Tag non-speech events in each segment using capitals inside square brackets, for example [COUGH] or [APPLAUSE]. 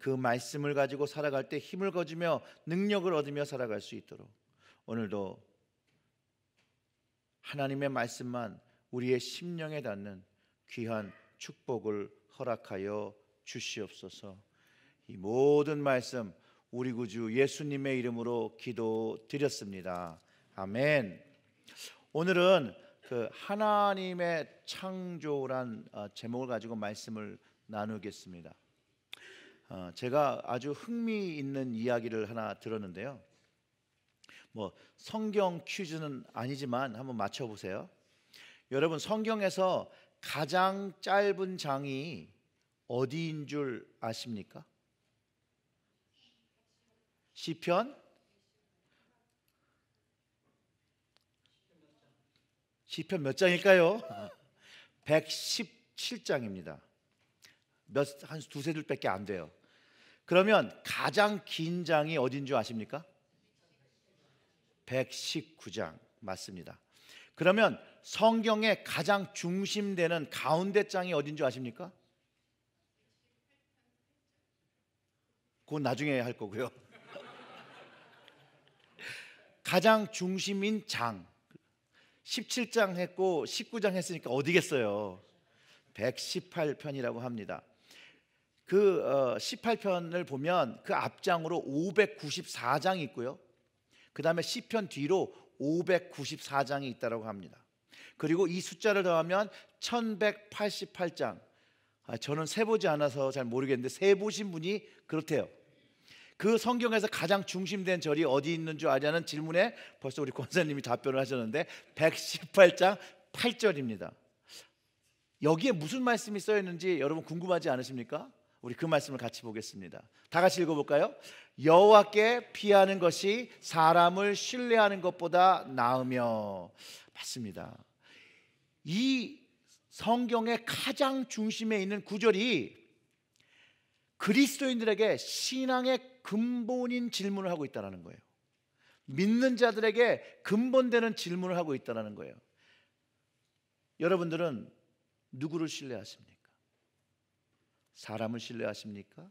그 말씀을 가지고 살아갈 때 힘을 거지며 능력을 얻으며 살아갈 수 있도록 오늘도 하나님의 말씀만 우리의 심령에 닿는 귀한 축복을 허락하여 주시옵소서. 이 모든 말씀 우리 구주 예수님의 이름으로 기도드렸습니다. 아멘. 오늘은 그 하나님의 창조란 어, 제목을 가지고 말씀을 나누겠습니다. 어, 제가 아주 흥미있는 이야기를 하나 들었는데요. 뭐 성경 퀴즈는 아니지만 한번 맞춰보세요. 여러분 성경에서 가장 짧은 장이 어디인 줄 아십니까? 시편 시편 몇 장일까요? 117장입니다. [LAUGHS] 몇 한 두 세 줄밖에 안 돼요. 그러면 가장 긴 장이 어딘 줄 아십니까? 119장 맞습니다. 그러면 성경의 가장 중심되는 가운데 장이 어딘 줄 아십니까? 그건 나중에 할 거고요. [LAUGHS] 가장 중심인 장 17장 했고 19장 했으니까 어디겠어요? 118편이라고 합니다. 그 18편을 어, 보면 그 앞장으로 594장이 있고요. 그 다음에 1 0편 뒤로 594장이 있다고 합니다. 그리고 이 숫자를 더하면 1188장. 아, 저는 세보지 않아서 잘 모르겠는데 세보신 분이 그렇대요. 그 성경에서 가장 중심된 절이 어디 있는 줄 아냐는 질문에 벌써 우리 권사님이 답변을 하셨는데 118장 8절입니다. 여기에 무슨 말씀이 써 있는지 여러분 궁금하지 않으십니까? 우리 그 말씀을 같이 보겠습니다. 다 같이 읽어볼까요? 여호와께 피하는 것이 사람을 신뢰하는 것보다 나으며 맞습니다. 이 성경의 가장 중심에 있는 구절이 그리스도인들에게 신앙의 근본인 질문을 하고 있다는 거예요. 믿는 자들에게 근본되는 질문을 하고 있다는 거예요. 여러분들은 누구를 신뢰하십니까? 사람을 신뢰하십니까?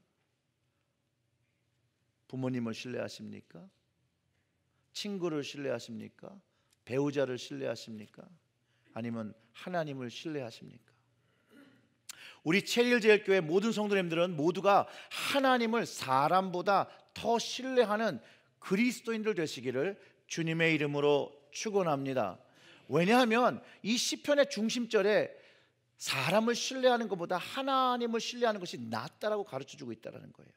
부모님을 신뢰하십니까? 친구를 신뢰하십니까? 배우자를 신뢰하십니까? 아니면 하나님을 신뢰하십니까? 우리 체일제일교회 모든 성도님들은 모두가 하나님을 사람보다 더 신뢰하는 그리스도인들 되시기를 주님의 이름으로 축원합니다. 왜냐하면 이 시편의 중심절에 사람을 신뢰하는 것보다 하나님을 신뢰하는 것이 낫다라고 가르쳐 주고 있다는 거예요.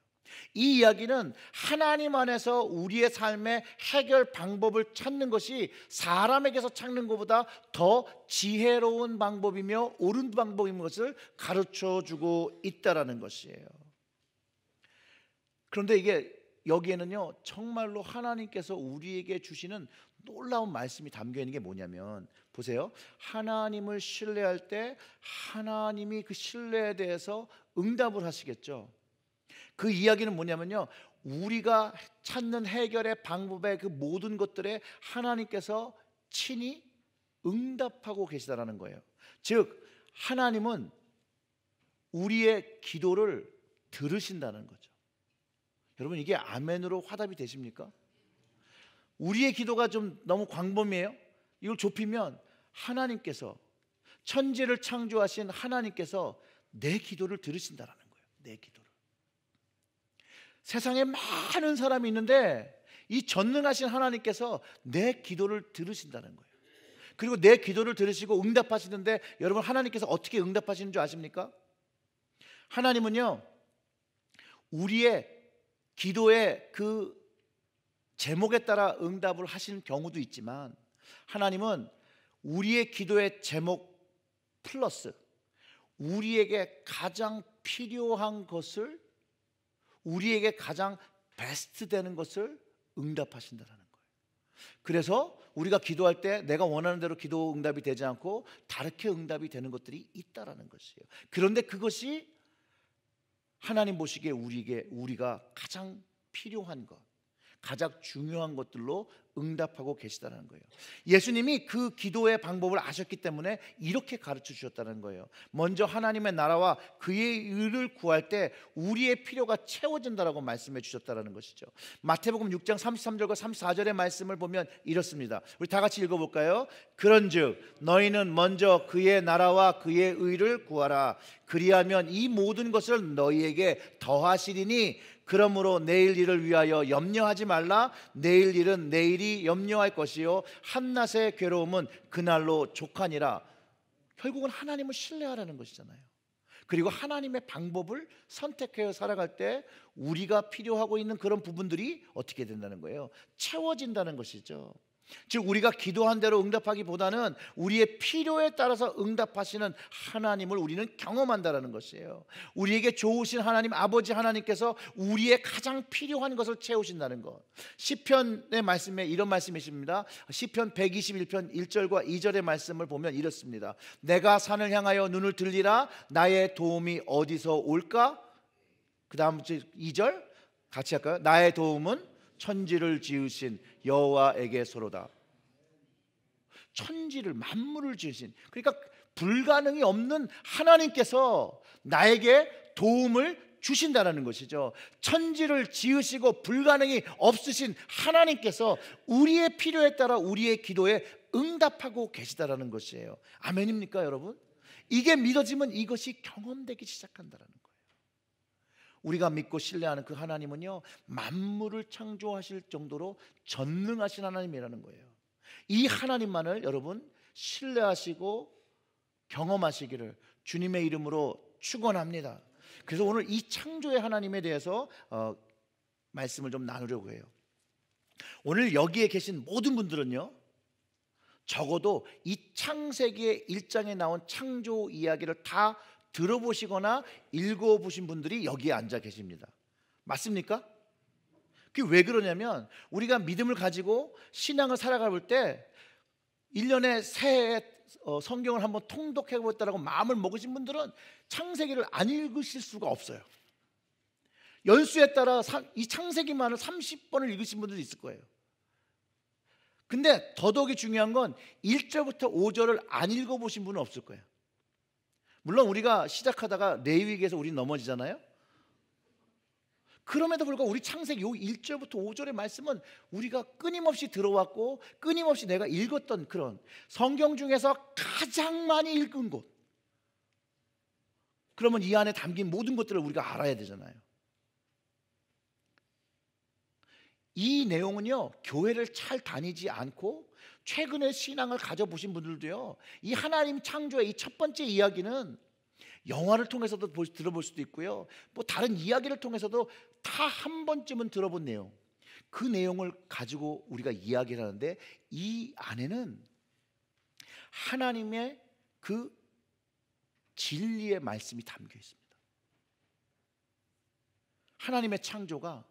이 이야기는 하나님 안에서 우리의 삶의 해결 방법을 찾는 것이 사람에게서 찾는 것보다 더 지혜로운 방법이며 옳은 방법인 것을 가르쳐 주고 있다라는 것이에요. 그런데 이게 여기에는요 정말로 하나님께서 우리에게 주시는 놀라운 말씀이 담겨 있는 게 뭐냐면 보세요 하나님을 신뢰할 때 하나님이 그 신뢰에 대해서 응답을 하시겠죠 그 이야기는 뭐냐면요 우리가 찾는 해결의 방법의 그 모든 것들에 하나님께서 친히 응답하고 계시다라는 거예요 즉 하나님은 우리의 기도를 들으신다는 거죠 여러분 이게 아멘으로 화답이 되십니까? 우리의 기도가 좀 너무 광범위해요. 이걸 좁히면 하나님께서 천지를 창조하신 하나님께서 내 기도를 들으신다라는 거예요. 내 기도를. 세상에 많은 사람이 있는데 이 전능하신 하나님께서 내 기도를 들으신다는 거예요. 그리고 내 기도를 들으시고 응답하시는데 여러분 하나님께서 어떻게 응답하시는 줄 아십니까? 하나님은요 우리의 기도의 그 제목에 따라 응답을 하시는 경우도 있지만 하나님은 우리의 기도의 제목 플러스 우리에게 가장 필요한 것을 우리에게 가장 베스트 되는 것을 응답하신다라는 거예요. 그래서 우리가 기도할 때 내가 원하는 대로 기도 응답이 되지 않고 다르게 응답이 되는 것들이 있다라는 것이에요. 그런데 그것이 하나님 보시기에 우리에게 우리가 가장 필요한 것, 가장 중요한 것들로 응답하고 계시다는 거예요. 예수님이 그 기도의 방법을 아셨기 때문에 이렇게 가르쳐 주셨다는 거예요. 먼저 하나님의 나라와 그의 의를 구할 때 우리의 필요가 채워진다라고 말씀해 주셨다는 것이죠. 마태복음 6장 33절과 34절의 말씀을 보면 이렇습니다. 우리 다 같이 읽어 볼까요? 그런즉 너희는 먼저 그의 나라와 그의 의를 구하라. 그리하면 이 모든 것을 너희에게 더하시리니 그러므로 내일 일을 위하여 염려하지 말라. 내일 일은 내일이 일이 염려할 것이요 한낮의 괴로움은 그날로 족하니라. 결국은 하나님을 신뢰하라는 것이잖아요. 그리고 하나님의 방법을 선택하여 살아갈 때 우리가 필요하고 있는 그런 부분들이 어떻게 된다는 거예요? 채워진다는 것이죠. 즉 우리가 기도한 대로 응답하기보다는 우리의 필요에 따라서 응답하시는 하나님을 우리는 경험한다라는 것이에요. 우리에게 좋으신 하나님 아버지 하나님께서 우리의 가장 필요한 것을 채우신다는 것. 시편의 말씀에 이런 말씀이십니다. 시편 121편 1절과 2절의 말씀을 보면 이렇습니다. 내가 산을 향하여 눈을 들리라 나의 도움이 어디서 올까? 그다음 2절 같이 할까요? 나의 도움은 천지를 지으신 여호와에게서로다. 천지를 만물을 지으신 그러니까 불가능이 없는 하나님께서 나에게 도움을 주신다라는 것이죠. 천지를 지으시고 불가능이 없으신 하나님께서 우리의 필요에 따라 우리의 기도에 응답하고 계시다라는 것이에요. 아멘입니까, 여러분? 이게 믿어지면 이것이 경험되기 시작한다라는 우리가 믿고 신뢰하는 그 하나님은요, 만물을 창조하실 정도로 전능하신 하나님이라는 거예요. 이 하나님만을 여러분 신뢰하시고 경험하시기를 주님의 이름으로 축원합니다. 그래서 오늘 이 창조의 하나님에 대해서 어, 말씀을 좀 나누려고 해요. 오늘 여기에 계신 모든 분들은요. 적어도 이 창세기의 일장에 나온 창조 이야기를 다 들어보시거나 읽어보신 분들이 여기에 앉아 계십니다. 맞습니까? 그게 왜 그러냐면 우리가 믿음을 가지고 신앙을 살아가볼 때 1년에 새해 어, 성경을 한번 통독해보겠다라고 마음을 먹으신 분들은 창세기를 안 읽으실 수가 없어요. 연수에 따라 이 창세기만을 30번을 읽으신 분들도 있을 거예요. 근데 더더욱이 중요한 건 1절부터 5절을 안 읽어보신 분은 없을 거예요. 물론 우리가 시작하다가 레위기에서 우리 넘어지잖아요. 그럼에도 불구하고 우리 창세기 1절부터 5절의 말씀은 우리가 끊임없이 들어왔고 끊임없이 내가 읽었던 그런 성경 중에서 가장 많이 읽은 곳. 그러면 이 안에 담긴 모든 것들을 우리가 알아야 되잖아요. 이 내용은요, 교회를 잘 다니지 않고 최근에 신앙을 가져보신 분들도요. 이 하나님 창조의 이 첫 번째 이야기는 영화를 통해서도 들어볼 수도 있고요. 뭐 다른 이야기를 통해서도 다 한 번쯤은 들어본 내용. 그 내용을 가지고 우리가 이야기를 하는데 이 안에는 하나님의 그 진리의 말씀이 담겨 있습니다. 하나님의 창조가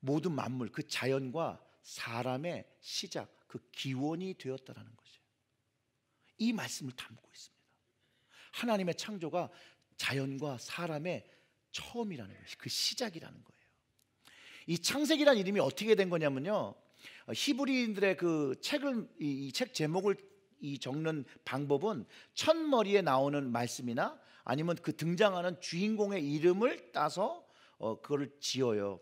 모든 만물, 그 자연과 사람의 시작, 그 기원이 되었다라는 거죠. 이 말씀을 담고 있습니다. 하나님의 창조가 자연과 사람의 처음이라는 것이 그 시작이라는 거예요. 이 창세기란 이름이 어떻게 된 거냐면요. 어, 히브리인들의 그 책을 이 책 제목을 이 적는 방법은 첫머리에 나오는 말씀이나 아니면 그 등장하는 주인공의 이름을 따서 어, 그걸 지어요.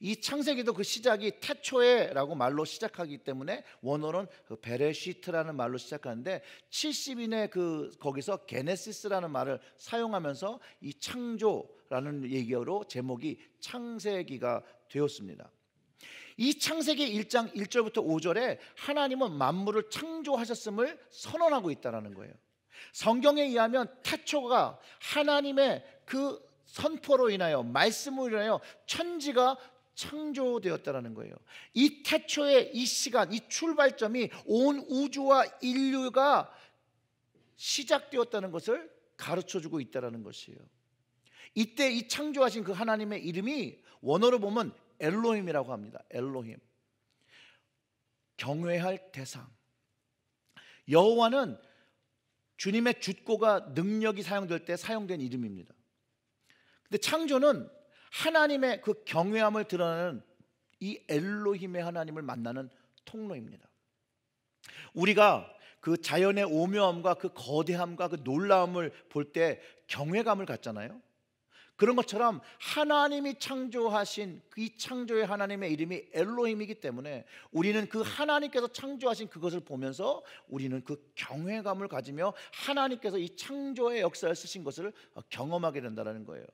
이 창세기도 그 시작이 태초에라고 말로 시작하기 때문에 원어는그 베레시트라는 말로 시작하는데 70인의 그 거기서 게네시스라는 말을 사용하면서 이 창조라는 얘기로 제목이 창세기가 되었습니다. 이 창세기 1장 1절부터 5절에 하나님은 만물을 창조하셨음을 선언하고 있다라는 거예요. 성경에 의하면 태초가 하나님의 그 선포로 인하여 말씀으로 인하여 천지가 창조되었다라는 거예요. 이 태초의 이 시간, 이 출발점이 온 우주와 인류가 시작되었다는 것을 가르쳐 주고 있다라는 것이에요. 이때 이 창조하신 그 하나님의 이름이 원어로 보면 엘로힘이라고 합니다. 엘로힘. 경외할 대상. 여호와는 주님의 주고가 능력이 사용될 때 사용된 이름입니다. 근데 창조는 하나님의 그 경외함을 드러내는 이 엘로힘의 하나님을 만나는 통로입니다. 우리가 그 자연의 오묘함과 그 거대함과 그 놀라움을 볼 때 경외감을 갖잖아요. 그런 것처럼 하나님이 창조하신 그 창조의 하나님의 이름이 엘로힘이기 때문에 우리는 그 하나님께서 창조하신 그것을 보면서 우리는 그 경외감을 가지며 하나님께서 이 창조의 역사를 쓰신 것을 경험하게 된다는 거예요.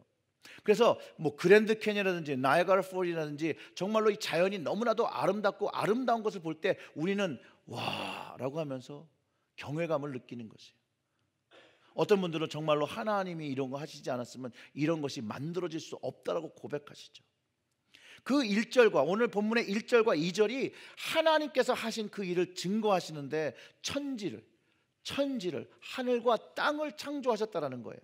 그래서 뭐 그랜드 캐니이라든지 나이아가라 폴이라든지 정말로 이 자연이 너무나도 아름답고 아름다운 것을 볼 때 우리는 와라고 하면서 경외감을 느끼는 것이에요. 어떤 분들은 정말로 하나님이 이런 거 하시지 않았으면 이런 것이 만들어질 수 없다라고 고백하시죠. 그 1절과 오늘 본문의 1절과 2절이 하나님께서 하신 그 일을 증거하시는데 천지를 천지를 하늘과 땅을 창조하셨다라는 거예요.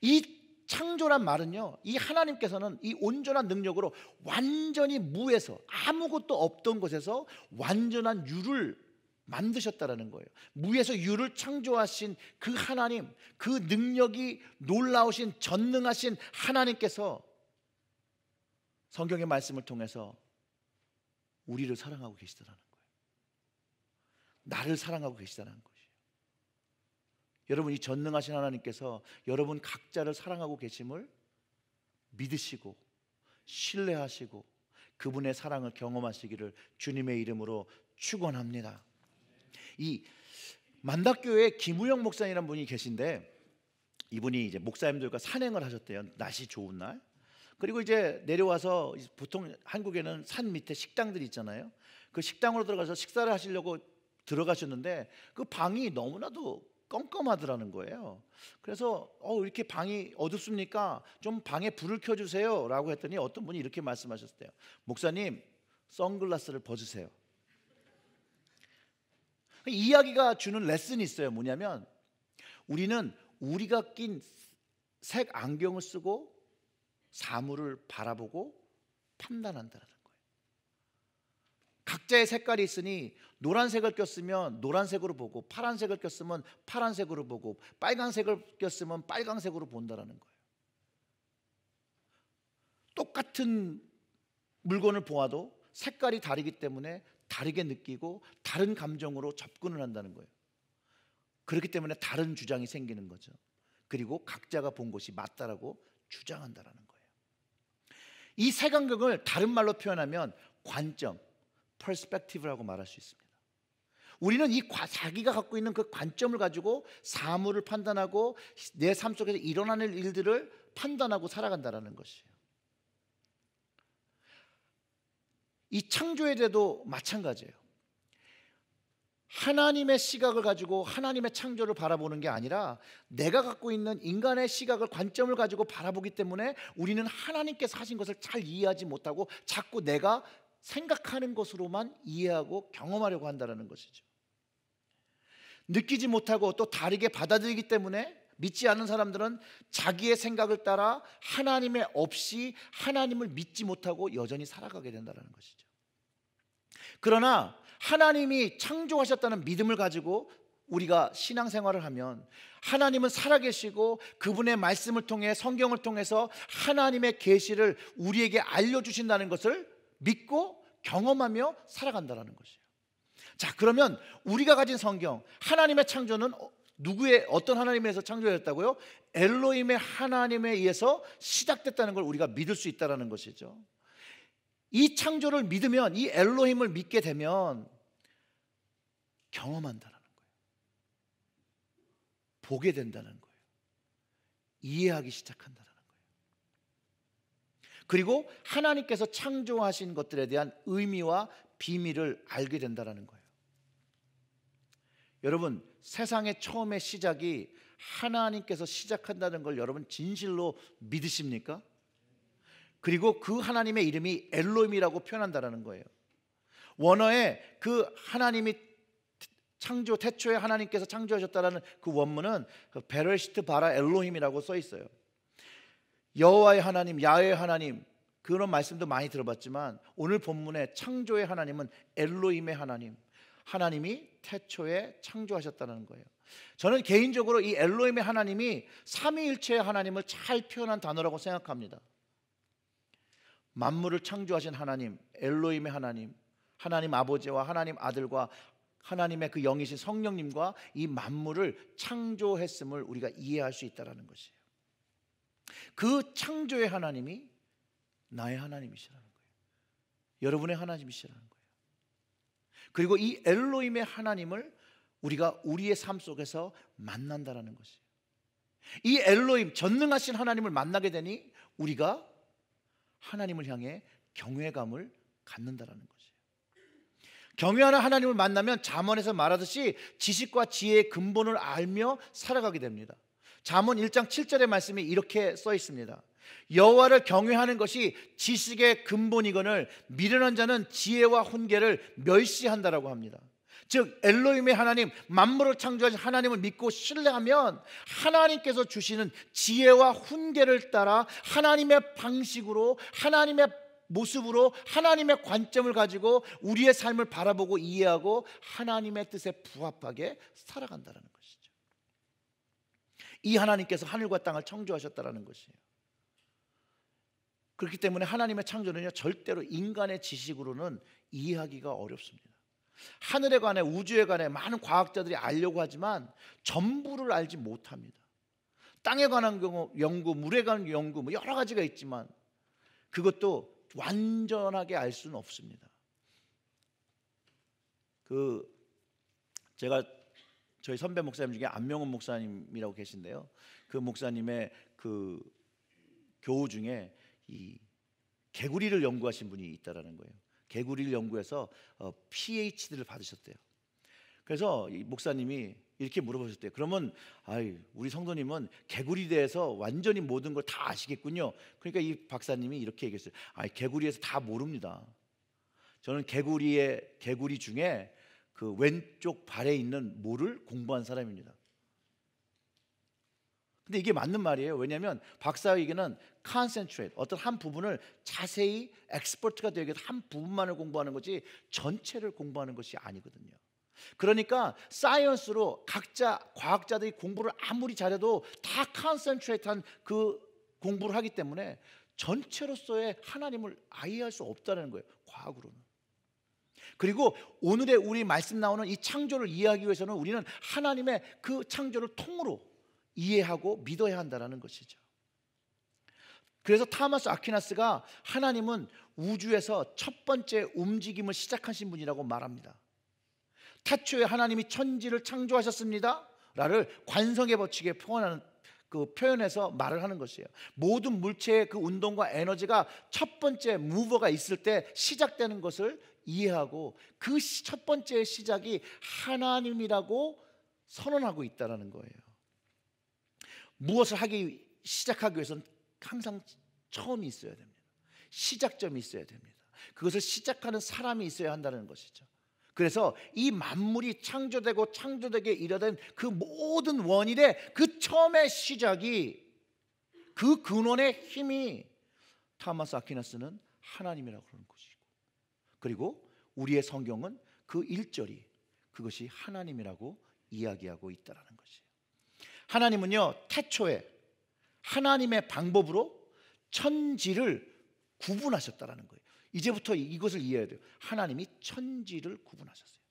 이 창조란 말은요, 이 하나님께서는 이 온전한 능력으로 완전히 무에서 아무것도 없던 곳에서 완전한 유를 만드셨다라는 거예요. 무에서 유를 창조하신 그 하나님, 그 능력이 놀라우신 전능하신 하나님께서 성경의 말씀을 통해서 우리를 사랑하고 계시다라는 거예요. 나를 사랑하고 계시다는 거예요. 여러분 이 전능하신 하나님께서 여러분 각자를 사랑하고 계심을 믿으시고 신뢰하시고 그분의 사랑을 경험하시기를 주님의 이름으로 축원합니다. 이 만덕교회 김우영 목사님이라 분이 계신데 이분이 이제 목사님들과 산행을 하셨대요. 날씨 좋은 날. 그리고 이제 내려와서 보통 한국에는 산 밑에 식당들이 있잖아요. 그 식당으로 들어가서 식사를 하시려고 들어가셨는데 그 방이 너무나도 껌껌하더라는 거예요. 그래서 어 이렇게 방이 어둡습니까? 좀 방에 불을 켜 주세요라고 했더니 어떤 분이 이렇게 말씀하셨대요. 목사님, 선글라스를 벗으세요. 이야기가 주는 레슨이 있어요. 뭐냐면 우리는 우리가 낀 색 안경을 쓰고 사물을 바라보고 판단한다는 각자의 색깔이 있으니 노란색을 꼈으면 노란색으로 보고 파란색을 꼈으면 파란색으로 보고 빨간색을 꼈으면 빨간색으로 본다라는 거예요. 똑같은 물건을 보아도 색깔이 다르기 때문에 다르게 느끼고 다른 감정으로 접근을 한다는 거예요. 그렇기 때문에 다른 주장이 생기는 거죠. 그리고 각자가 본 것이 맞다라고 주장한다라는 거예요. 이 색안경을 다른 말로 표현하면 관점, perspective라고 말할 수 있습니다. 우리는 이 자기가 갖고 있는 그 관점을 가지고 사물을 판단하고 내 삶 속에서 일어나는 일들을 판단하고 살아간다라는 것이에요. 이 창조에 대해도 마찬가지예요. 하나님의 시각을 가지고 하나님의 창조를 바라보는 게 아니라 내가 갖고 있는 인간의 시각을 관점을 가지고 바라보기 때문에 우리는 하나님께서 하신 것을 잘 이해하지 못하고 자꾸 내가 생각하는 것으로만 이해하고 경험하려고 한다는 것이죠. 느끼지 못하고 또 다르게 받아들이기 때문에 믿지 않는 사람들은 자기의 생각을 따라 하나님의 없이 하나님을 믿지 못하고 여전히 살아가게 된다는 것이죠. 그러나 하나님이 창조하셨다는 믿음을 가지고 우리가 신앙생활을 하면 하나님은 살아계시고 그분의 말씀을 통해 성경을 통해서 하나님의 계시를 우리에게 알려주신다는 것을 믿고 경험하며 살아간다라는 것이에요. 자, 그러면 우리가 가진 성경, 하나님의 창조는 어, 누구의 어떤 하나님에서 창조였다고요? 엘로힘의 하나님에 의해서 시작됐다는 걸 우리가 믿을 수 있다라는 것이죠. 이 창조를 믿으면 이 엘로힘을 믿게 되면 경험한다라는 거예요. 보게 된다는 거예요. 이해하기 시작한다는 그리고 하나님께서 창조하신 것들에 대한 의미와 비밀을 알게 된다라는 거예요. 여러분, 세상의 처음의 시작이 하나님께서 시작한다는 걸 여러분 진실로 믿으십니까? 그리고 그 하나님의 이름이 엘로임이라고 표현한다라는 거예요. 원어에 그 하나님이 창조 태초에 하나님께서 창조하셨다라는 그 원문은 그 베레시트 바라 엘로힘이라고 써 있어요. 여호와의 하나님, 야외의 하나님 그런 말씀도 많이 들어봤지만 오늘 본문의 창조의 하나님은 엘로임의 하나님, 하나님이 태초에 창조하셨다는 거예요. 저는 개인적으로 이 엘로임의 하나님이 삼위일체의 하나님을 잘 표현한 단어라고 생각합니다. 만물을 창조하신 하나님, 엘로임의 하나님, 하나님 아버지와 하나님 아들과 하나님의 그 영이신 성령님과 이 만물을 창조했음을 우리가 이해할 수있다는 것이에요. 그 창조의 하나님이 나의 하나님이시라는 거예요. 여러분의 하나님이시라는 거예요. 그리고 이 엘로임의 하나님을 우리가 우리의 삶 속에서 만난다라는 것이에요. 이 엘로임 전능하신 하나님을 만나게 되니 우리가 하나님을 향해 경외감을 갖는다라는 것이에요. 경외하는 하나님을 만나면 잠언에서 말하듯이 지식과 지혜의 근본을 알며 살아가게 됩니다. 잠언 1장 7절의 말씀이 이렇게 써 있습니다. 여호와를 경외하는 것이 지식의 근본이거늘 미련한 자는 지혜와 훈계를 멸시한다라고 합니다. 즉 엘로힘의 하나님 만물을 창조하신 하나님을 믿고 신뢰하면 하나님께서 주시는 지혜와 훈계를 따라 하나님의 방식으로 하나님의 모습으로 하나님의 관점을 가지고 우리의 삶을 바라보고 이해하고 하나님의 뜻에 부합하게 살아간다는 이 하나님께서 하늘과 땅을 창조하셨다는 것이에요. 그렇기 때문에 하나님의 창조는요, 절대로 인간의 지식으로는 이해하기가 어렵습니다. 하늘에 관해 우주에 관해 많은 과학자들이 알려고 하지만 전부를 알지 못합니다. 땅에 관한 경우 연구, 물에 관한 연구, 뭐 여러 가지가 있지만 그것도 완전하게 알 수는 없습니다. 그 제가 저희 선배 목사님 중에 안명훈 목사님이라고 계신데요. 그 목사님의 그 교우 중에 이 개구리를 연구하신 분이 있다라는 거예요. 개구리를 연구해서 어, PhD를 받으셨대요. 그래서 목사님이 이렇게 물어보셨대요. 그러면 아이 우리 성도님은 개구리 대해서 완전히 모든 걸 다 아시겠군요. 그러니까 이 박사님이 이렇게 얘기했어요. 아 개구리에서 다 모릅니다. 저는 개구리의 개구리 중에 그 왼쪽 발에 있는 모를 공부한 사람입니다. 근데 이게 맞는 말이에요. 왜냐하면 박사에게는 컨센트레이트 어떤 한 부분을 자세히 엑스퍼트가 되게 한 부분만을 공부하는 거지 전체를 공부하는 것이 아니거든요. 그러니까 사이언스로 각자 과학자들이 공부를 아무리 잘해도 다 컨센트레이트한 그 공부를 하기 때문에 전체로서의 하나님을 아이할수 없다는 거예요. 과학으로는. 그리고 오늘의 우리 말씀 나오는 이 창조를 이해하기 위해서는 우리는 하나님의 그 창조를 통으로 이해하고 믿어야 한다라는 것이죠. 그래서 타마스 아퀴나스가 하나님은 우주에서 첫 번째 움직임을 시작하신 분이라고 말합니다. 태초에 하나님이 천지를 창조하셨습니다. 라를 관성의 법칙에 표현하는 그 표현해서 말을 하는 것이에요. 모든 물체의 그 운동과 에너지가 첫 번째 무버가 있을 때 시작되는 것을 이해하고 그 첫 번째 시작이 하나님이라고 선언하고 있다라는 거예요. 무엇을 하기 시작하기 위해서는 항상 처음이 있어야 됩니다. 시작점이 있어야 됩니다. 그것을 시작하는 사람이 있어야 한다는 것이죠. 그래서 이 만물이 창조되고 창조되게 이르된 그 모든 원인의 그 처음의 시작이 그 근원의 힘이 타마스 아퀴나스는 하나님이라고 그러는 거죠. 그리고 우리의 성경은 그 1절이 그것이 하나님이라고 이야기하고 있다라는 것이에요. 하나님은요, 태초에 하나님의 방법으로 천지를 구분하셨다라는 거예요. 이제부터 이것을 이해해야 돼요. 하나님이 천지를 구분하셨어요.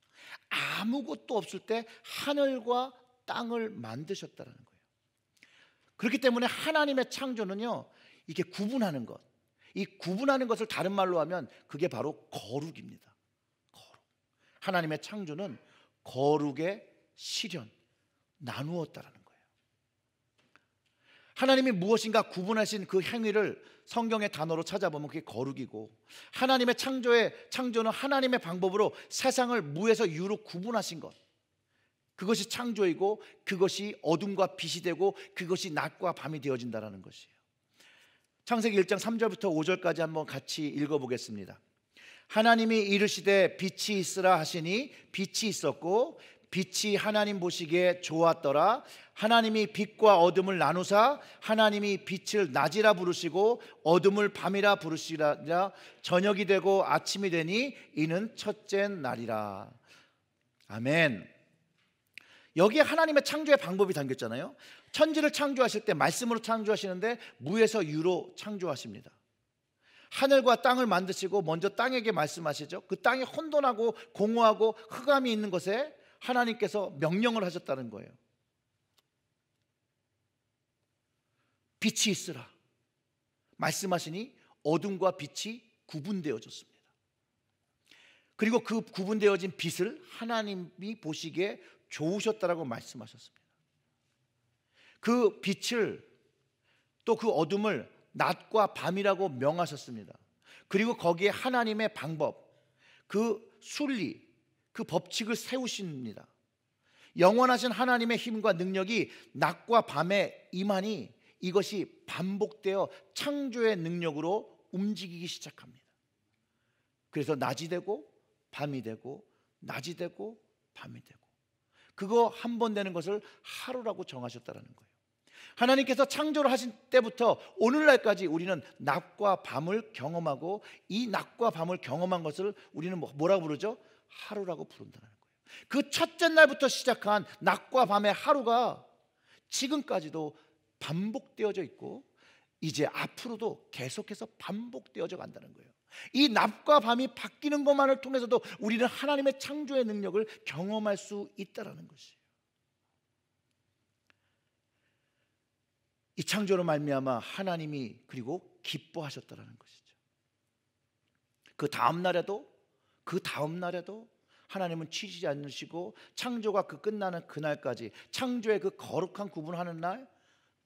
아무것도 없을 때 하늘과 땅을 만드셨다라는 거예요. 그렇기 때문에 하나님의 창조는요, 이게 구분하는 것, 이 구분하는 것을 다른 말로 하면 그게 바로 거룩입니다. 거룩. 하나님의 창조는 거룩의 실현, 나누었다라는 거예요. 하나님이 무엇인가 구분하신 그 행위를 성경의 단어로 찾아보면 그게 거룩이고 하나님의 창조의 창조는 하나님의 방법으로 세상을 무에서 유로 구분하신 것. 그것이 창조이고 그것이 어둠과 빛이 되고 그것이 낮과 밤이 되어진다라는 것이에요. 창세기 1장 3절부터 5절까지 한번 같이 읽어보겠습니다. 하나님이 이르시되 빛이 있으라 하시니 빛이 있었고 빛이 하나님 보시기에 좋았더라. 하나님이 빛과 어둠을 나누사 하나님이 빛을 낮이라 부르시고 어둠을 밤이라 부르시라 저녁이 되고 아침이 되니 이는 첫째 날이라. 아멘. 여기에 하나님의 창조의 방법이 담겼잖아요. 천지를 창조하실 때 말씀으로 창조하시는데 무에서 유로 창조하십니다. 하늘과 땅을 만드시고 먼저 땅에게 말씀하시죠. 그 땅이 혼돈하고 공허하고 흑암이 있는 것에 하나님께서 명령을 하셨다는 거예요. 빛이 있으라. 말씀하시니 어둠과 빛이 구분되어졌습니다. 그리고 그 구분되어진 빛을 하나님이 보시기에 좋으셨다라고 말씀하셨습니다. 그 빛을 또 그 어둠을 낮과 밤이라고 명하셨습니다. 그리고 거기에 하나님의 방법, 그 순리, 그 법칙을 세우십니다. 영원하신 하나님의 힘과 능력이 낮과 밤에 임하니 이것이 반복되어 창조의 능력으로 움직이기 시작합니다. 그래서 낮이 되고 밤이 되고 낮이 되고 밤이 되고 그거 한 번 되는 것을 하루라고 정하셨다는 거예요. 하나님께서 창조를 하신 때부터 오늘날까지 우리는 낮과 밤을 경험하고 이 낮과 밤을 경험한 것을 우리는 뭐, 뭐라고 부르죠? 하루라고 부른다는 거예요. 그 첫째 날부터 시작한 낮과 밤의 하루가 지금까지도 반복되어져 있고 이제 앞으로도 계속해서 반복되어져 간다는 거예요. 이 낮과 밤이 바뀌는 것만을 통해서도 우리는 하나님의 창조의 능력을 경험할 수 있다라는 것이. 이 창조로 말미암아 하나님이 그리고 기뻐하셨다라는 것이죠. 그 다음 날에도 그 다음 날에도 하나님은 치지 않으시고 창조가 그 끝나는 그날까지 창조의 그 거룩한 구분하는 날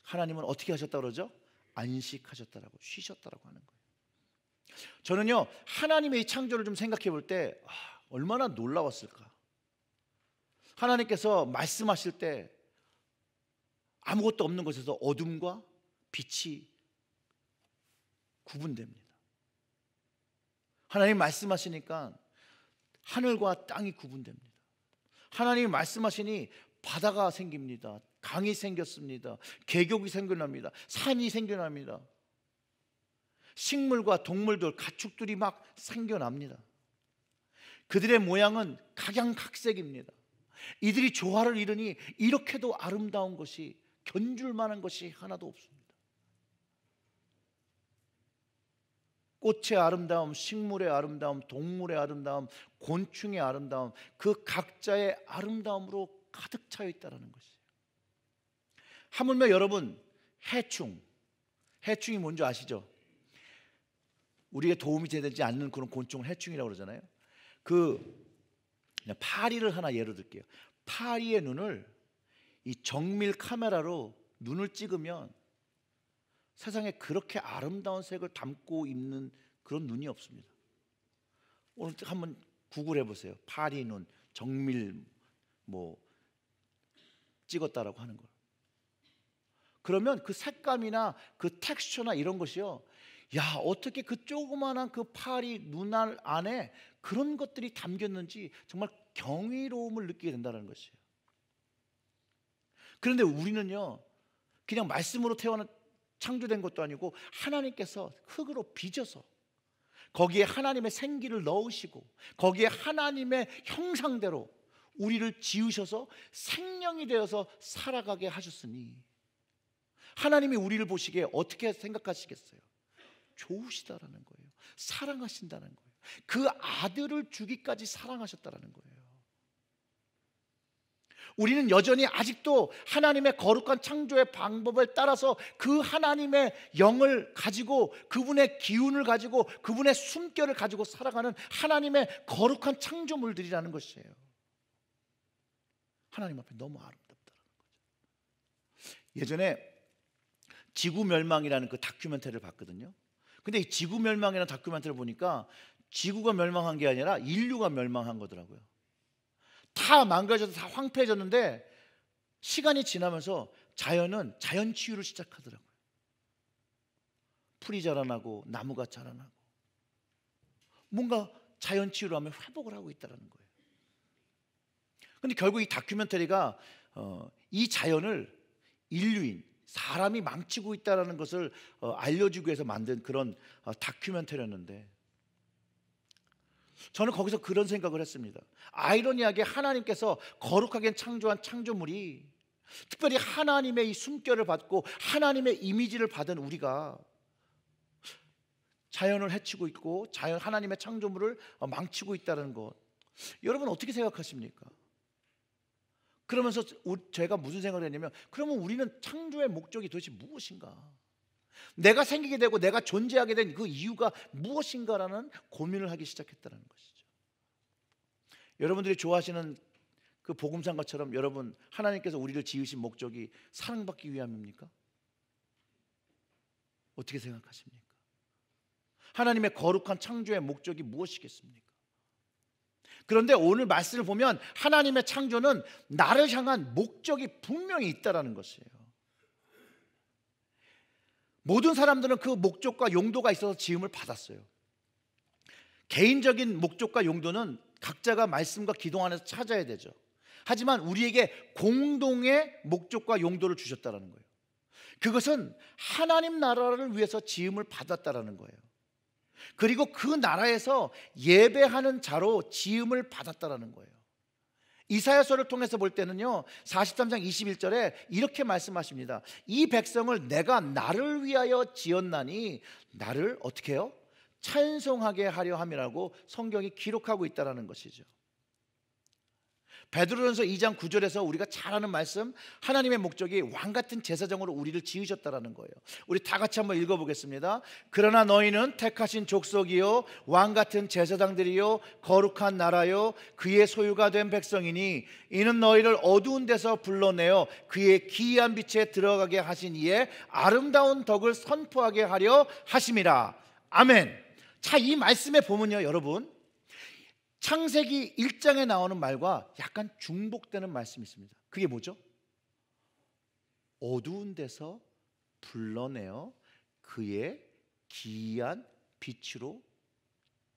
하나님은 어떻게 하셨다 그러죠? 안식하셨다라고 쉬셨다라고 하는 거예요. 저는요 하나님의 이 창조를 좀 생각해 볼때 아, 얼마나 놀라웠을까. 하나님께서 말씀하실 때 아무것도 없는 곳에서 어둠과 빛이 구분됩니다. 하나님 말씀하시니까 하늘과 땅이 구분됩니다. 하나님 말씀하시니 바다가 생깁니다. 강이 생겼습니다. 계곡이 생겨납니다. 산이 생겨납니다. 식물과 동물들, 가축들이 막 생겨납니다. 그들의 모양은 각양각색입니다. 이들이 조화를 이루니 이렇게도 아름다운 것이 견줄 만한 것이 하나도 없습니다. 꽃의 아름다움, 식물의 아름다움, 동물의 아름다움, 곤충의 아름다움, 그 각자의 아름다움으로 가득 차여 있다라는 것이에요. 하물며 여러분, 해충. 해충이 뭔지 아시죠? 우리의 도움이 되지 않는 그런 곤충을 해충이라고 그러잖아요. 그 파리를 하나 예로 들게요. 파리의 눈을 이 정밀 카메라로 눈을 찍으면 세상에 그렇게 아름다운 색을 담고 있는 그런 눈이 없습니다. 오늘 한번 구글해 보세요. 파리 눈 정밀 뭐 찍었다라고 하는 걸. 그러면 그 색감이나 그 텍스처나 이런 것이요. 야, 어떻게 그 조그만한 그 파리 눈알 안에 그런 것들이 담겼는지 정말 경이로움을 느끼게 된다는 것이에요. 그런데 우리는요, 그냥 말씀으로 태어난 창조된 것도 아니고 하나님께서 흙으로 빚어서 거기에 하나님의 생기를 넣으시고 거기에 하나님의 형상대로 우리를 지으셔서 생명이 되어서 살아가게 하셨으니 하나님이 우리를 보시기에 어떻게 생각하시겠어요? 좋으시다라는 거예요. 사랑하신다는 거예요. 그 아들을 주기까지 사랑하셨다라는 거예요. 우리는 여전히 아직도 하나님의 거룩한 창조의 방법을 따라서 그 하나님의 영을 가지고 그분의 기운을 가지고 그분의 숨결을 가지고 살아가는 하나님의 거룩한 창조물들이라는 것이에요. 하나님 앞에 너무 아름답다는 거죠. 예전에 지구 멸망이라는 그 다큐멘터리를 봤거든요. 근데 이 지구 멸망이라는 다큐멘터리를 보니까 지구가 멸망한 게 아니라 인류가 멸망한 거더라고요. 다 망가져서 다 황폐해졌는데 시간이 지나면서 자연은 자연 치유를 시작하더라고요. 풀이 자라나고 나무가 자라나고 뭔가 자연 치유를 하면 회복을 하고 있다는 거예요. 근데 결국 이 다큐멘터리가 어, 이 자연을 인류인 사람이 망치고 있다는 것을 어, 알려주기 위해서 만든 그런 어, 다큐멘터리였는데 저는 거기서 그런 생각을 했습니다. 아이러니하게 하나님께서 거룩하게 창조한 창조물이 특별히 하나님의 이 숨결을 받고 하나님의 이미지를 받은 우리가 자연을 해치고 있고 자연 하나님의 창조물을 망치고 있다는 것. 여러분 어떻게 생각하십니까? 그러면서 제가 무슨 생각을 했냐면 그러면 우리는 창조의 목적이 도대체 무엇인가? 내가 생기게 되고 내가 존재하게 된 그 이유가 무엇인가라는 고민을 하기 시작했다는 것이죠. 여러분들이 좋아하시는 그 복음상가처럼 여러분 하나님께서 우리를 지으신 목적이 사랑받기 위함입니까? 어떻게 생각하십니까? 하나님의 거룩한 창조의 목적이 무엇이겠습니까? 그런데 오늘 말씀을 보면 하나님의 창조는 나를 향한 목적이 분명히 있다라는 것이에요. 모든 사람들은 그 목적과 용도가 있어서 지음을 받았어요. 개인적인 목적과 용도는 각자가 말씀과 기도 안에서 찾아야 되죠. 하지만 우리에게 공동의 목적과 용도를 주셨다라는 거예요. 그것은 하나님 나라를 위해서 지음을 받았다라는 거예요. 그리고 그 나라에서 예배하는 자로 지음을 받았다라는 거예요. 이사야서를 통해서 볼 때는요. 43장 21절에 이렇게 말씀하십니다. 이 백성을 내가 나를 위하여 지었나니 나를 어떻게 해요? 찬송하게 하려 함이라고 성경이 기록하고 있다라는 것이죠. 베드로전서 2장 9절에서 우리가 잘 아는 말씀 하나님의 목적이 왕 같은 제사장으로 우리를 지으셨다라는 거예요. 우리 다 같이 한번 읽어 보겠습니다. 그러나 너희는 택하신 족속이요 왕 같은 제사장들이요 거룩한 나라요 그의 소유가 된 백성이니 이는 너희를 어두운 데서 불러내어 그의 기이한 빛에 들어가게 하신 이에 아름다운 덕을 선포하게 하려 하심이라. 아멘. 자, 이 말씀에 보면요, 여러분. 창세기 1장에 나오는 말과 약간 중복되는 말씀이 있습니다. 그게 뭐죠? 어두운 데서 불러내어 그의 기이한 빛으로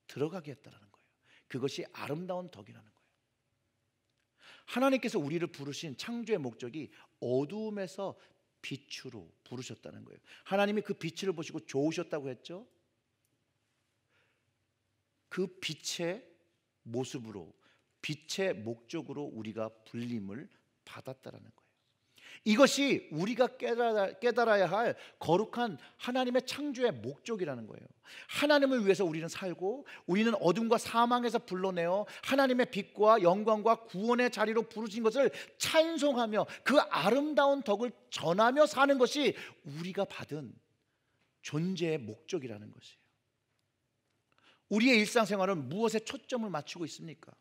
들어가게 했다라는 거예요. 그것이 아름다운 덕이라는 거예요. 하나님께서 우리를 부르신 창조의 목적이 어두움에서 빛으로 부르셨다는 거예요. 하나님이 그 빛을 보시고 좋으셨다고 했죠. 그 빛에 모습으로 빛의 목적으로 우리가 불림을 받았다라는 거예요. 이것이 우리가 깨달아, 야할 거룩한 하나님의 창조의 목적이라는 거예요. 하나님을 위해서 우리는 살고 우리는 어둠과 사망에서 불러내어 하나님의 빛과 영광과 구원의 자리로 부르신 것을 찬송하며 그 아름다운 덕을 전하며 사는 것이 우리가 받은 존재의 목적이라는 것이에요. 우리의 일상생활은 무엇에 초점을 맞추고 있습니까?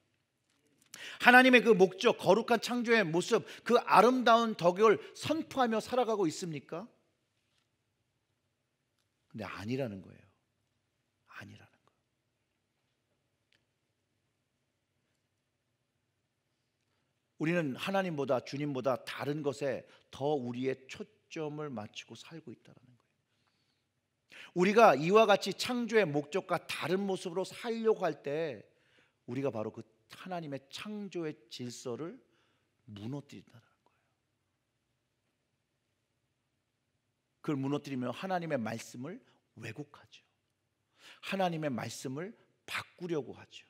하나님의 그 목적, 거룩한 창조의 모습, 그 아름다운 덕을 선포하며 살아가고 있습니까? 근데 아니라는 거예요. 아니라는 거. 우리는 하나님보다 주님보다 다른 것에 더 우리의 초점을 맞추고 살고 있다는 우리가 이와 같이 창조의 목적과 다른 모습으로 살려고 할 때 우리가 바로 그 하나님의 창조의 질서를 무너뜨린다는 거예요. 그걸 무너뜨리면 하나님의 말씀을 왜곡하죠. 하나님의 말씀을 바꾸려고 하죠.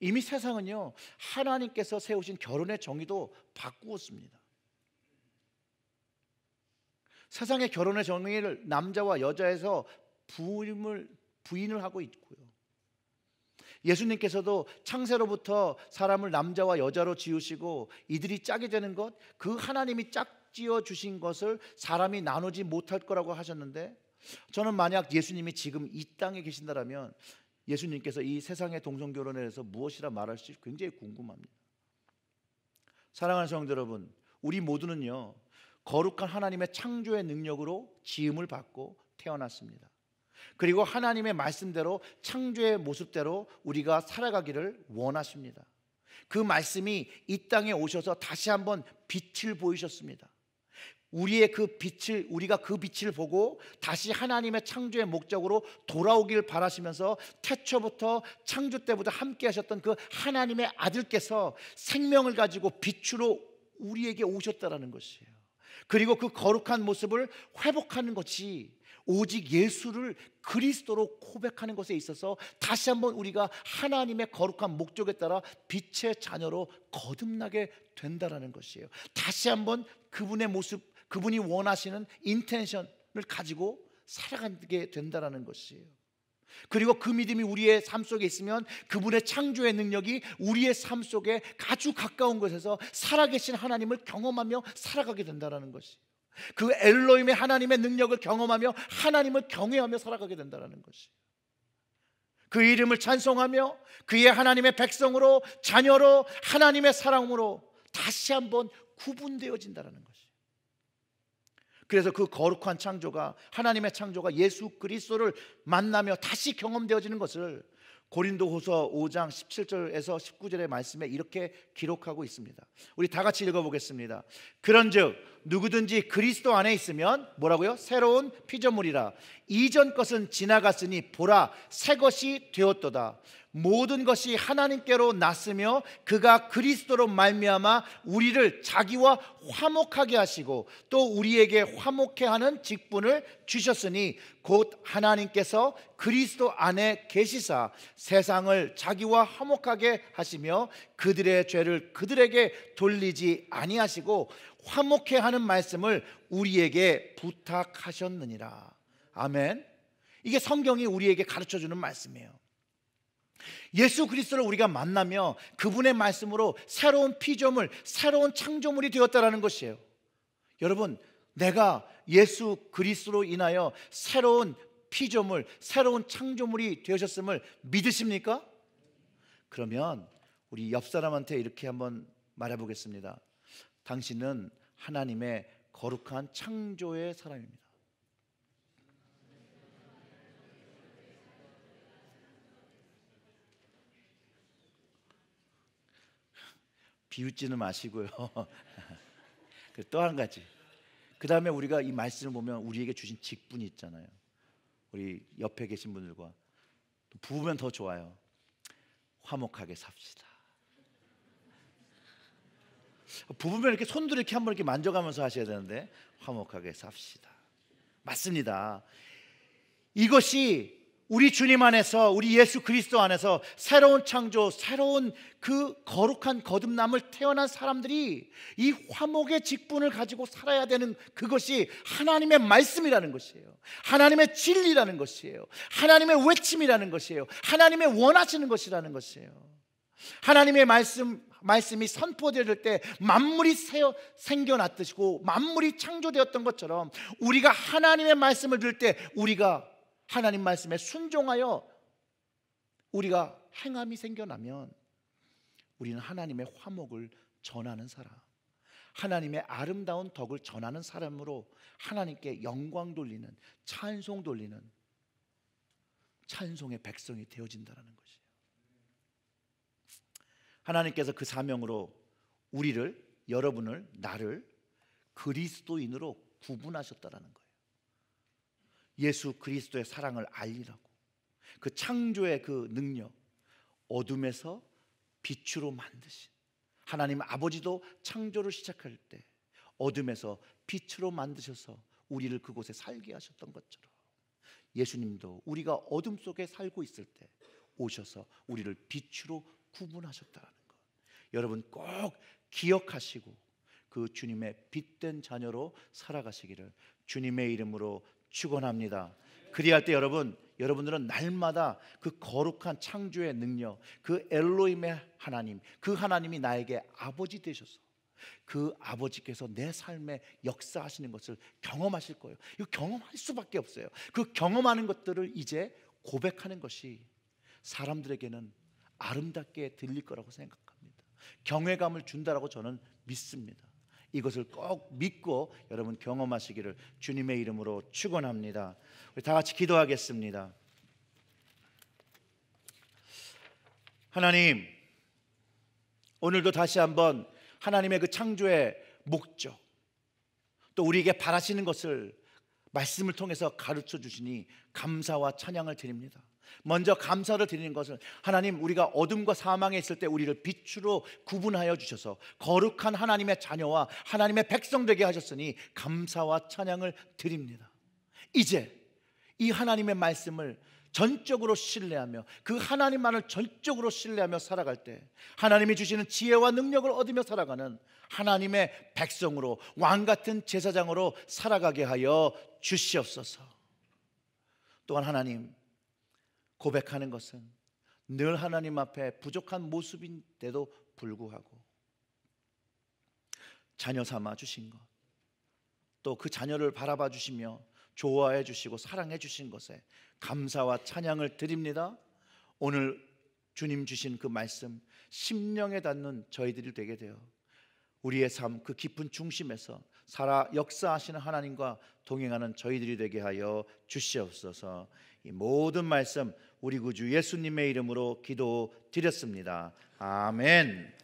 이미 세상은요 하나님께서 세우신 결혼의 정의도 바꾸었습니다. 세상의 결혼의 정의를 남자와 여자에서 부임을 부인을 하고 있고요. 예수님께서도 창세로부터 사람을 남자와 여자로 지으시고 이들이 짝이 되는 것, 그 하나님이 짝지어 주신 것을 사람이 나누지 못할 거라고 하셨는데 저는 만약 예수님이 지금 이 땅에 계신다면 예수님께서 이 세상의 동성결혼에 대해서 무엇이라 말할지 굉장히 궁금합니다. 사랑하는 성도 여러분, 우리 모두는요, 거룩한 하나님의 창조의 능력으로 지음을 받고 태어났습니다. 그리고 하나님의 말씀대로 창조의 모습대로 우리가 살아가기를 원하십니다. 그 말씀이 이 땅에 오셔서 다시 한번 빛을 보이셨습니다. 우리의 그 빛을 우리가 그 빛을 보고 다시 하나님의 창조의 목적으로 돌아오길 바라시면서 태초부터 창조 때부터 함께 하셨던 그 하나님의 아들께서 생명을 가지고 빛으로 우리에게 오셨다라는 것이에요. 그리고 그 거룩한 모습을 회복하는 것이 오직 예수를 그리스도로 고백하는 것에 있어서 다시 한번 우리가 하나님의 거룩한 목적에 따라 빛의 자녀로 거듭나게 된다라는 것이에요. 다시 한번 그분의 모습, 그분이 원하시는 인텐션을 가지고 살아가게 된다라는 것이에요. 그리고 그 믿음이 우리의 삶 속에 있으면 그분의 창조의 능력이 우리의 삶 속에 아주 가까운 곳에서 살아계신 하나님을 경험하며 살아가게 된다는 것이. 그 엘로임의 하나님의 능력을 경험하며 하나님을 경외하며 살아가게 된다는 것이. 그 이름을 찬송하며 그의 하나님의 백성으로 자녀로 하나님의 사랑으로 다시 한번 구분되어진다는 거예요. 그래서 그 거룩한 창조가 하나님의 창조가 예수 그리스도를 만나며 다시 경험되어지는 것을 고린도후서 5장 17절에서 19절의 말씀에 이렇게 기록하고 있습니다. 우리 다 같이 읽어 보겠습니다. 그런즉 누구든지 그리스도 안에 있으면 뭐라고요? 새로운 피조물이라. 이전 것은 지나갔으니 보라 새 것이 되었도다. 모든 것이 하나님께로 났으며 그가 그리스도로 말미암아 우리를 자기와 화목하게 하시고 또 우리에게 화목해 하는 직분을 주셨으니 곧 하나님께서 그리스도 안에 계시사 세상을 자기와 화목하게 하시며 그들의 죄를 그들에게 돌리지 아니하시고 화목해 하는 말씀을 우리에게 부탁하셨느니라. 아멘. 이게 성경이 우리에게 가르쳐 주는 말씀이에요. 예수 그리스도를 우리가 만나며 그분의 말씀으로 새로운 피조물, 새로운 창조물이 되었다라는 것이에요. 여러분, 내가 예수 그리스도로 인하여 새로운 피조물, 새로운 창조물이 되셨음을 믿으십니까? 그러면 우리 옆 사람한테 이렇게 한번 말해 보겠습니다. 당신은 하나님의 거룩한 창조의 사람입니다. 비웃지는 마시고요. [LAUGHS] 또 한 가지. 그 다음에 우리가 이 말씀을 보면 우리에게 주신 직분이 있잖아요. 우리 옆에 계신 분들과 부부면 더 좋아요. 화목하게 삽시다. 부부면 이렇게 손들 이렇게 한번 이렇게 만져가면서 하셔야 되는데 화목하게 삽시다. 맞습니다. 이것이 우리 주님 안에서 우리 예수 그리스도 안에서 새로운 창조, 새로운 그 거룩한 거듭남을 태어난 사람들이 이 화목의 직분을 가지고 살아야 되는 그것이 하나님의 말씀이라는 것이에요. 하나님의 진리라는 것이에요. 하나님의 외침이라는 것이에요. 하나님의 원하시는 것이라는 것이에요. 하나님의 말씀, 말씀이 선포될 때 만물이 새어 생겨났듯이 만물이 창조되었던 것처럼 우리가 하나님의 말씀을 들을 때 우리가 하나님 말씀에 순종하여 우리가 행함이 생겨나면 우리는 하나님의 화목을 전하는 사람, 하나님의 아름다운 덕을 전하는 사람으로 하나님께 영광 돌리는 찬송 돌리는 찬송의 백성이 되어진다는 거예요. 하나님께서 그 사명으로 우리를 여러분을 나를 그리스도인으로 구분하셨다라는 거예요. 예수 그리스도의 사랑을 알리라고. 그 창조의 그 능력 어둠에서 빛으로 만드신 하나님 아버지도 창조를 시작할 때 어둠에서 빛으로 만드셔서 우리를 그곳에 살게 하셨던 것처럼 예수님도 우리가 어둠 속에 살고 있을 때 오셔서 우리를 빛으로 구분하셨다 여러분 꼭 기억하시고 그 주님의 빛된 자녀로 살아가시기를 주님의 이름으로 축원합니다. 그리할 때 여러분 여러분들은 날마다 그 거룩한 창조의 능력, 그 엘로임의 하나님, 그 하나님이 나에게 아버지 되셔서 그 아버지께서 내 삶에 역사하시는 것을 경험하실 거예요. 이 경험할 수밖에 없어요. 그 경험하는 것들을 이제 고백하는 것이 사람들에게는 아름답게 들릴 거라고 생각합니다. 경외감을 준다라고 저는 믿습니다. 이것을 꼭 믿고 여러분 경험하시기를 주님의 이름으로 축원합니다. 우리 다 같이 기도하겠습니다. 하나님 오늘도 다시 한번 하나님의 그 창조의 목적 또 우리에게 바라시는 것을 말씀을 통해서 가르쳐 주시니 감사와 찬양을 드립니다. 먼저 감사를 드리는 것은 하나님 우리가 어둠과 사망에 있을 때 우리를 빛으로 구분하여 주셔서 거룩한 하나님의 자녀와 하나님의 백성 되게 하셨으니 감사와 찬양을 드립니다. 이제 이 하나님의 말씀을 전적으로 신뢰하며 그 하나님만을 전적으로 신뢰하며 살아갈 때 하나님이 주시는 지혜와 능력을 얻으며 살아가는 하나님의 백성으로 왕 같은 제사장으로 살아가게 하여 주시옵소서. 또한 하나님 고백하는 것은 늘 하나님 앞에 부족한 모습인데도 불구하고 자녀 삼아 주신 것, 또 그 자녀를 바라봐 주시며 좋아해 주시고 사랑해 주신 것에 감사와 찬양을 드립니다. 오늘 주님 주신 그 말씀 심령에 닿는 저희들이 되게 되어 우리의 삶 그 깊은 중심에서 살아 역사하시는 하나님과 동행하는 저희들이 되게 하여 주시옵소서. 이 모든 말씀 우리 구주 예수님의 이름으로 기도드렸습니다. 아멘.